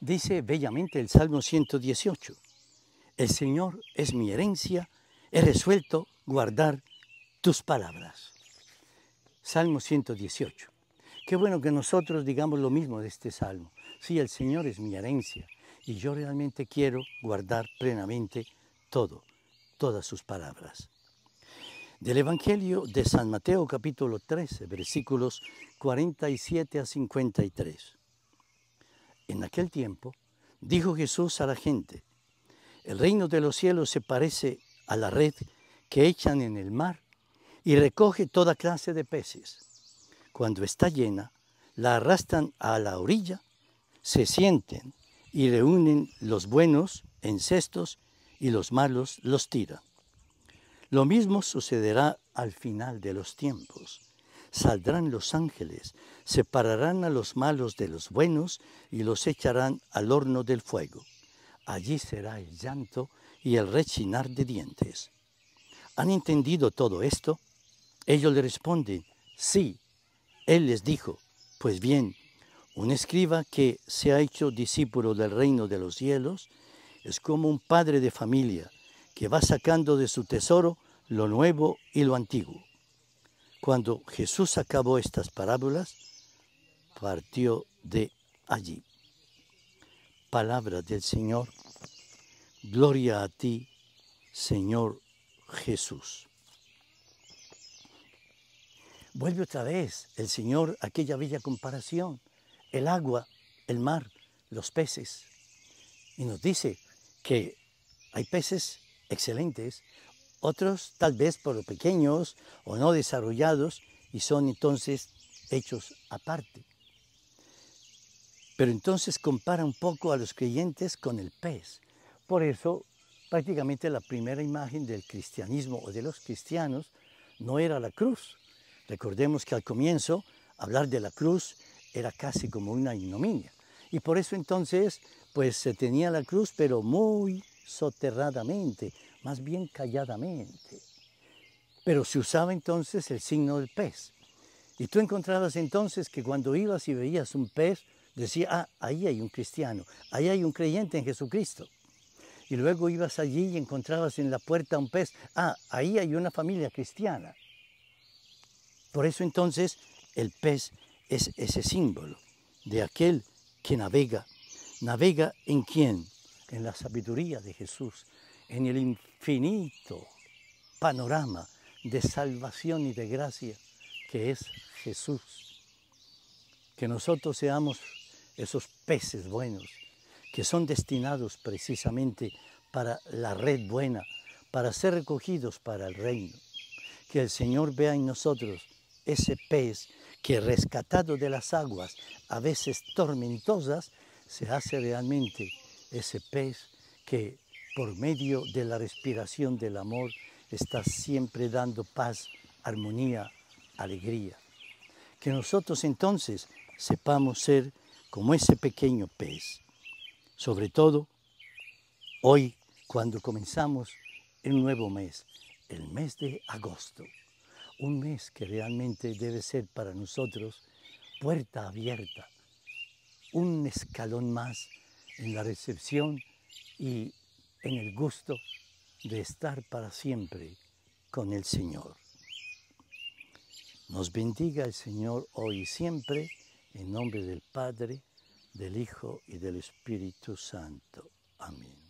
dice bellamente el Salmo 118, el Señor es mi herencia, he resuelto guardar tus palabras. Salmo 118. Qué bueno que nosotros digamos lo mismo de este salmo. Sí, el Señor es mi herencia y yo realmente quiero guardar plenamente todo, todas sus palabras. Del Evangelio de San Mateo capítulo 13, versículos 47 a 53. En aquel tiempo dijo Jesús a la gente, el reino de los cielos se parece a la red que echan en el mar y recoge toda clase de peces. Cuando está llena, la arrastran a la orilla, se sienten y reúnen los buenos en cestos y los malos los tiran. Lo mismo sucederá al final de los tiempos saldrán los ángeles, separarán a los malos de los buenos y los echarán al horno del fuego. Allí será el llanto y el rechinar de dientes. ¿Han entendido todo esto? Ellos le responden, sí. Él les dijo, pues bien, un escriba que se ha hecho discípulo del reino de los cielos es como un padre de familia que va sacando de su tesoro lo nuevo y lo antiguo. Cuando Jesús acabó estas parábolas, partió de allí. Palabra del Señor. Gloria a ti, Señor Jesús. Vuelve otra vez el Señor aquella bella comparación, el agua, el mar, los peces. Y nos dice que hay peces excelentes, otros tal vez por pequeños o no desarrollados y son entonces hechos aparte. Pero entonces compara un poco a los creyentes con el pez. Por eso prácticamente la primera imagen del cristianismo o de los cristianos no era la cruz. Recordemos que al comienzo hablar de la cruz era casi como una ignominia. Y por eso entonces pues se tenía la cruz pero muy soterradamente, más bien calladamente. Pero se usaba entonces el signo del pez. Y tú encontrabas entonces que cuando ibas y veías un pez, decía, ah, ahí hay un cristiano, ahí hay un creyente en Jesucristo. Y luego ibas allí y encontrabas en la puerta un pez, ah, ahí hay una familia cristiana. Por eso entonces el pez es ese símbolo de aquel que navega. ¿Navega en quién? En la sabiduría de Jesús, en el infinito panorama de salvación y de gracia que es Jesús. Que nosotros seamos esos peces buenos que son destinados precisamente para la red buena, para ser recogidos para el reino. Que el Señor vea en nosotros ese pez que rescatado de las aguas, a veces tormentosas, se hace realmente ese pez que por medio de la respiración del amor, estás siempre dando paz, armonía, alegría. Que nosotros entonces sepamos ser como ese pequeño pez. Sobre todo, hoy, cuando comenzamos el nuevo mes, el mes de agosto, un mes que realmente debe ser para nosotros puerta abierta, un escalón más en la recepción y en el gusto de estar para siempre con el Señor. Nos bendiga el Señor hoy y siempre, en nombre del Padre, del Hijo y del Espíritu Santo. Amén.